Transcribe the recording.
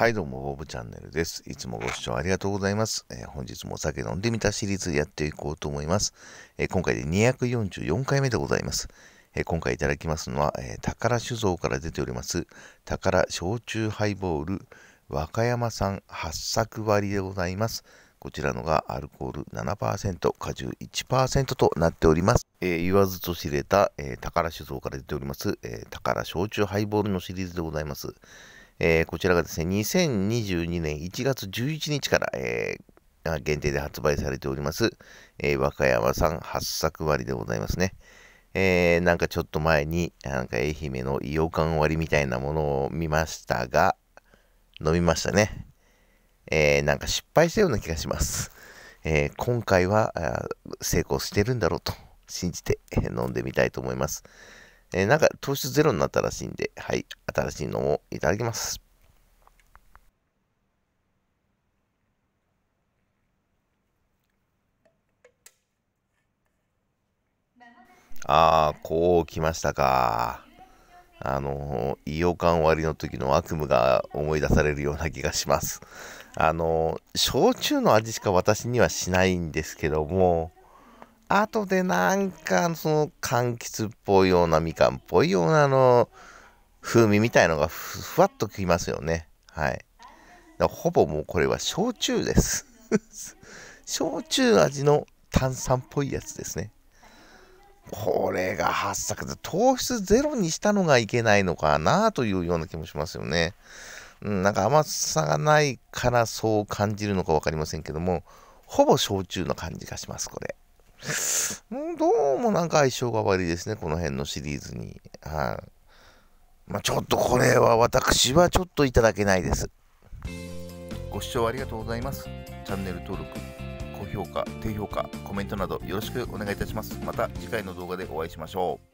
はい、どうも、ボブチャンネルです。いつもご視聴ありがとうございます。えー、本日もお酒飲んでみたシリーズやっていこうと思います。えー、今回で244回目でございます。えー、今回いただきますのは、え宝酒造から出ております、宝焼酎ハイボール和歌山産八作割でございます。こちらのがアルコール7%、果汁1%となっております。えー、言わずと知れた、え宝酒造から出ております、え宝焼酎ハイボールのシリーズでございます。えー、こちらがですね、2022年1月11日から、えー、限定で発売されております、えー、和歌山産八作割でございますね。えー、なんかちょっと前に、なんか愛媛の洋館割みたいなものを見ましたが、飲みましたね。えー、なんか失敗したような気がします。えー、今回は成功してるんだろうと信じて飲んでみたいと思います。えー、なんか糖質ゼロになったらしいんで、はい、新しいのをいただきます。ああ、こう来ましたか。あの、医療館終わりの時の悪夢が思い出されるような気がします。あの、焼酎の味しか私にはしないんですけども、あとでなんか、その、柑橘っぽいような、みかんっぽいような、あの、風味みたいのがふふわっときますよね。はい。ほぼもうこれは焼酎です。焼酎味の炭酸っぽいやつですね。これが発作で、糖質ゼロにしたのがいけないのかなというような気もしますよね。うん、なんか甘さがないからそう感じるのか分かりませんけども、ほぼ焼酎の感じがします、これ。どうもなんか相性が悪いですね、この辺のシリーズに。はい、まあ、ちょっとこれは私はちょっといただけないです。ご視聴ありがとうございます。チャンネル登録、高評価、低評価、コメントなどよろしくお願いいたします。また次回の動画でお会いしましょう。